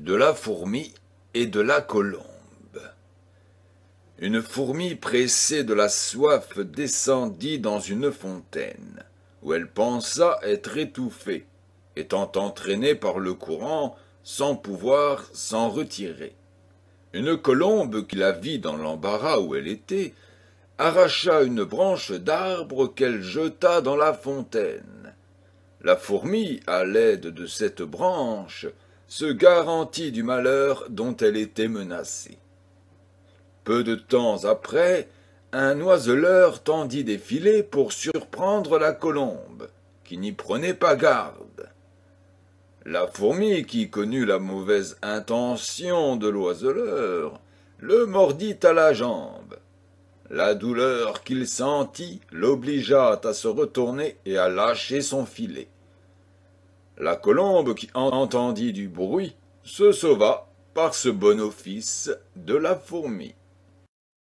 de la fourmi et de la colombe. Une fourmi pressée de la soif descendit dans une fontaine, où elle pensa être étouffée, étant entraînée par le courant sans pouvoir s'en retirer. Une colombe qui la vit dans l'embarras où elle était, arracha une branche d'arbre qu'elle jeta dans la fontaine. La fourmi, à l'aide de cette branche, se garantit du malheur dont elle était menacée. Peu de temps après, un oiseleur tendit des filets pour surprendre la colombe, qui n'y prenait pas garde. La fourmi, qui connut la mauvaise intention de l'oiseleur, le mordit à la jambe. La douleur qu'il sentit l'obligea à se retourner et à lâcher son filet. La colombe, qui entendit du bruit, se sauva par ce bon office de la fourmi.